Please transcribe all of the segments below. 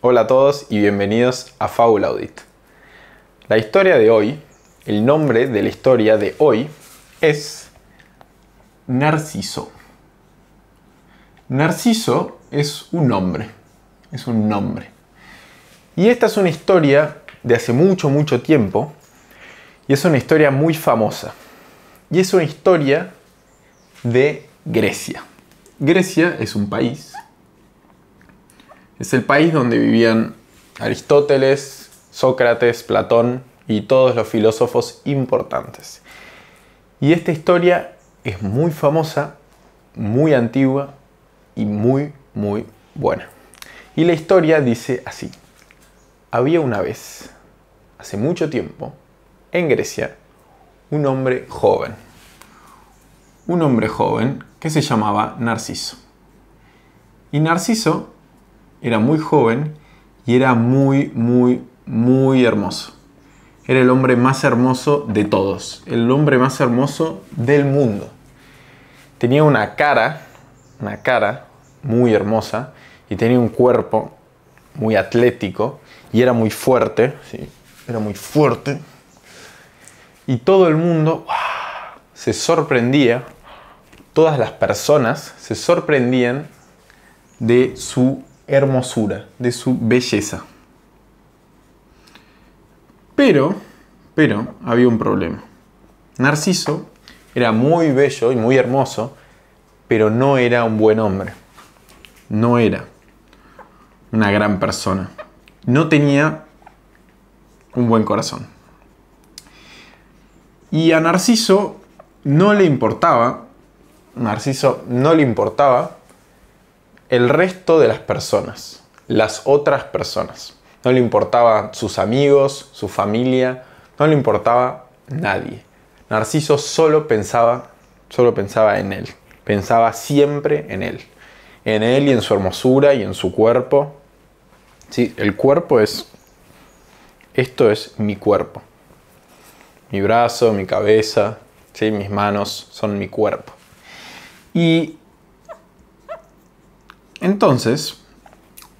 Hola a todos y bienvenidos a Foul Audit. La historia de hoy, el nombre de la historia de hoy es Narciso. Narciso es un nombre, es un nombre. Y esta es una historia de hace mucho, mucho tiempo y es una historia muy famosa. Y es una historia de Grecia. Grecia es un país es el país donde vivían Aristóteles, Sócrates, Platón y todos los filósofos importantes. Y esta historia es muy famosa, muy antigua y muy, muy buena. Y la historia dice así. Había una vez, hace mucho tiempo, en Grecia, un hombre joven. Un hombre joven que se llamaba Narciso. Y Narciso era muy joven y era muy, muy, muy hermoso. Era el hombre más hermoso de todos, el hombre más hermoso del mundo. Tenía una cara, una cara muy hermosa y tenía un cuerpo muy atlético y era muy fuerte, sí, era muy fuerte. Y todo el mundo se sorprendía, todas las personas se sorprendían de su hermosura, de su belleza. Pero, pero había un problema. Narciso era muy bello y muy hermoso, pero no era un buen hombre. No era una gran persona. No tenía un buen corazón. Y a Narciso no le importaba, Narciso no le importaba el resto de las personas, las otras personas. No le importaba sus amigos, su familia, no le importaba nadie. Narciso solo pensaba, solo pensaba en él, pensaba siempre en él, en él y en su hermosura y en su cuerpo. Sí, el cuerpo es esto es mi cuerpo. Mi brazo, mi cabeza, ¿sí? mis manos son mi cuerpo. Y entonces,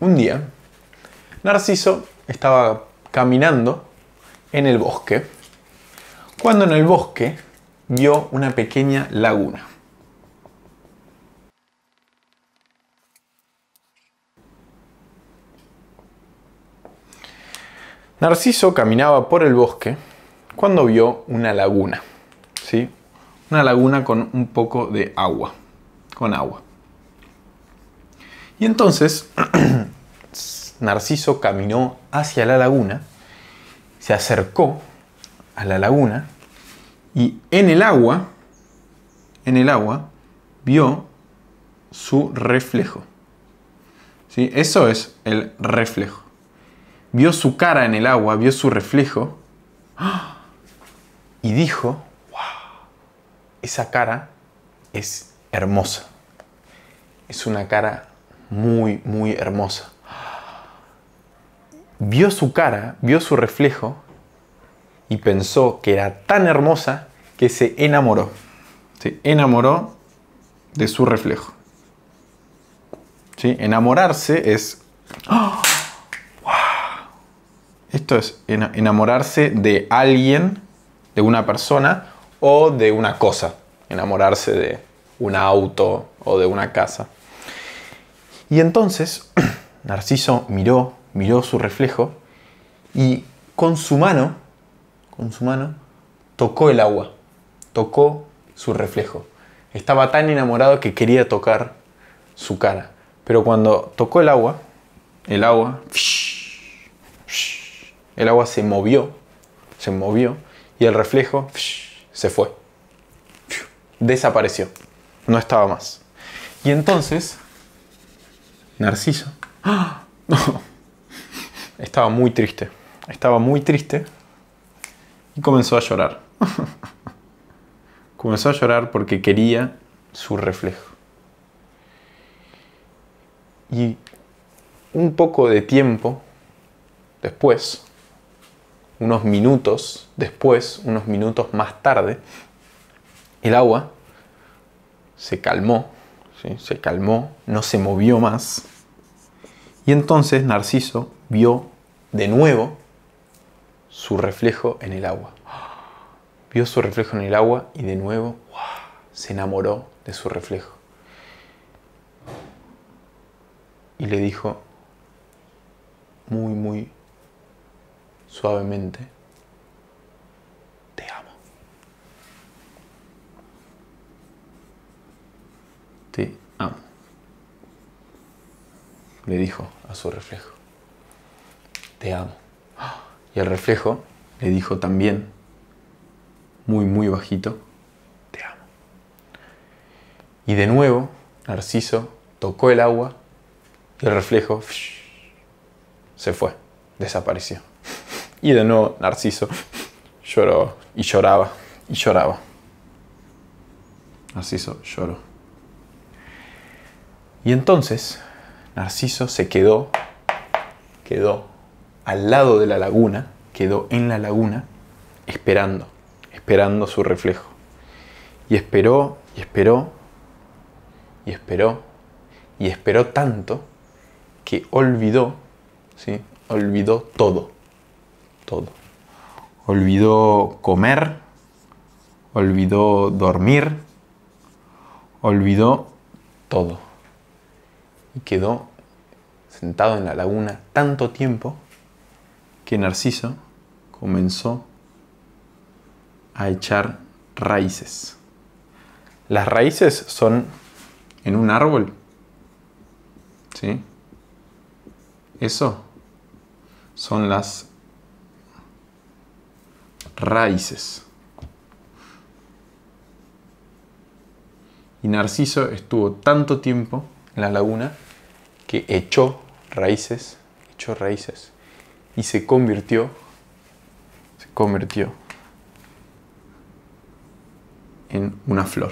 un día, Narciso estaba caminando en el bosque, cuando en el bosque vio una pequeña laguna. Narciso caminaba por el bosque cuando vio una laguna, ¿sí? Una laguna con un poco de agua, con agua. Y entonces Narciso caminó hacia la laguna, se acercó a la laguna y en el agua, en el agua, vio su reflejo. ¿Sí? Eso es el reflejo. Vio su cara en el agua, vio su reflejo y dijo, wow, esa cara es hermosa. Es una cara muy, muy hermosa. Vio su cara, vio su reflejo y pensó que era tan hermosa que se enamoró. Se enamoró de su reflejo. Enamorarse es... ¡Ah! Esto es enamorarse de alguien, de una persona o de una cosa. Enamorarse de un auto o de una casa. Y entonces Narciso miró, miró su reflejo y con su mano, con su mano, tocó el agua, tocó su reflejo. Estaba tan enamorado que quería tocar su cara. Pero cuando tocó el agua, el agua, el agua se movió, se movió y el reflejo se fue. Desapareció, no estaba más. Y entonces Narciso. Estaba muy triste. Estaba muy triste y comenzó a llorar. comenzó a llorar porque quería su reflejo. Y un poco de tiempo después, unos minutos después, unos minutos más tarde, el agua se calmó se calmó, no se movió más. Y entonces Narciso vio de nuevo su reflejo en el agua. Vio su reflejo en el agua y de nuevo se enamoró de su reflejo. Y le dijo muy, muy suavemente, Te amo, le dijo a su reflejo. Te amo. Y el reflejo le dijo también, muy, muy bajito, te amo. Y de nuevo, Narciso tocó el agua y el reflejo se fue, desapareció. Y de nuevo, Narciso lloró y lloraba y lloraba. Narciso lloró. Y entonces Narciso se quedó, quedó al lado de la laguna, quedó en la laguna, esperando, esperando su reflejo. Y esperó, y esperó, y esperó, y esperó tanto que olvidó, ¿sí? Olvidó todo, todo. Olvidó comer, olvidó dormir, olvidó todo y quedó sentado en la laguna tanto tiempo que Narciso comenzó a echar raíces. Las raíces son en un árbol. ¿Sí? Eso son las raíces. Y Narciso estuvo tanto tiempo en la laguna, que echó raíces, echó raíces y se convirtió, se convirtió en una flor,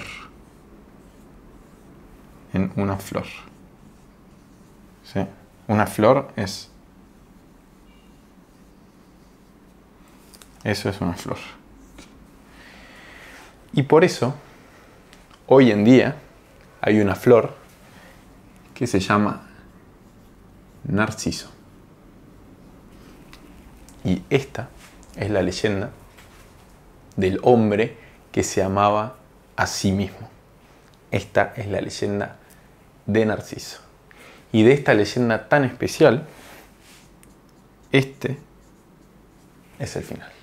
en una flor. Una flor es... Eso es una flor. Y por eso, hoy en día, hay una flor que se llama Narciso. Y esta es la leyenda del hombre que se amaba a sí mismo. Esta es la leyenda de Narciso. Y de esta leyenda tan especial, este es el final.